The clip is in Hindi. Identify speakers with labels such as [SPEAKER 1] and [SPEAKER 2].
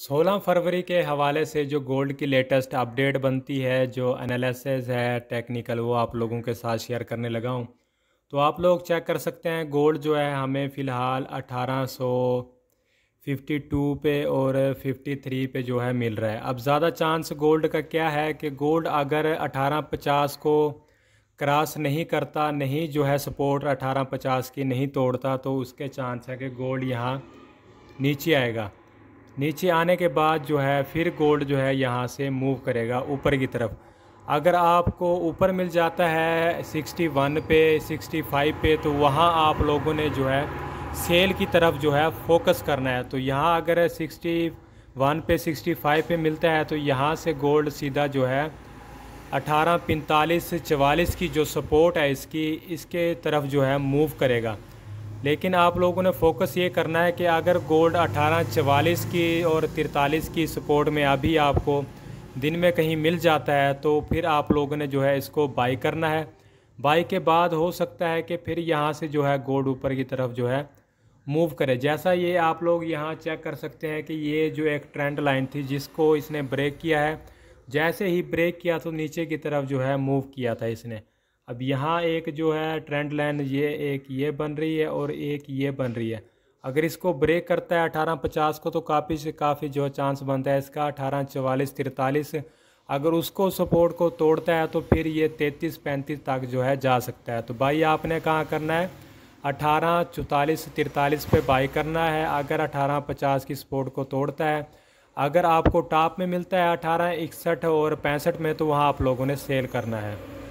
[SPEAKER 1] 16 फरवरी के हवाले से जो गोल्ड की लेटेस्ट अपडेट बनती है जो एनालिसिस है टेक्निकल वो आप लोगों के साथ शेयर करने लगा हूँ तो आप लोग चेक कर सकते हैं गोल्ड जो है हमें फ़िलहाल 1852 पे और 53 पे जो है मिल रहा है अब ज़्यादा चांस गोल्ड का क्या है कि गोल्ड अगर 1850 को क्रॉस नहीं करता नहीं जो है सपोर्ट 1850 की नहीं तोड़ता तो उसके चांस है कि गोल्ड यहाँ नीचे आएगा नीचे आने के बाद जो है फिर गोल्ड जो है यहाँ से मूव करेगा ऊपर की तरफ अगर आपको ऊपर मिल जाता है 61 पे 65 पे तो वहाँ आप लोगों ने जो है सेल की तरफ जो है फोकस करना है तो यहाँ अगर 61 पे 65 पे मिलता है तो यहाँ से गोल्ड सीधा जो है अठारह पैंतालीस चवालीस की जो सपोर्ट है इसकी इसके तरफ जो है मूव करेगा लेकिन आप लोगों ने फोकस ये करना है कि अगर गोल्ड अठारह चवालीस की और तिरतालीस की सपोर्ट में अभी आपको दिन में कहीं मिल जाता है तो फिर आप लोगों ने जो है इसको बाई करना है बाई के बाद हो सकता है कि फिर यहाँ से जो है गोल्ड ऊपर की तरफ जो है मूव करे जैसा ये आप लोग यहाँ चेक कर सकते हैं कि ये जो एक ट्रेंड लाइन थी जिसको इसने ब्रेक किया है जैसे ही ब्रेक किया तो नीचे की तरफ जो है मूव किया था इसने अब यहाँ एक जो है ट्रेंड लाइन ये एक ये बन रही है और एक ये बन रही है अगर इसको ब्रेक करता है अठारह पचास को तो काफ़ी से काफ़ी जो चांस बनता है इसका अठारह चवालीस तिरतालीस अगर उसको सपोर्ट को तोड़ता है तो फिर ये तैंतीस पैंतीस तक जो है जा सकता है तो भाई आपने कहाँ करना है अठारह चौतालीस तिरतालीस पे बाई करना है अगर अठारह पचास की सपोर्ट को तोड़ता है अगर आपको टॉप में मिलता है अठारह इकसठ और पैंसठ में तो वहाँ आप लोगों ने सेल करना है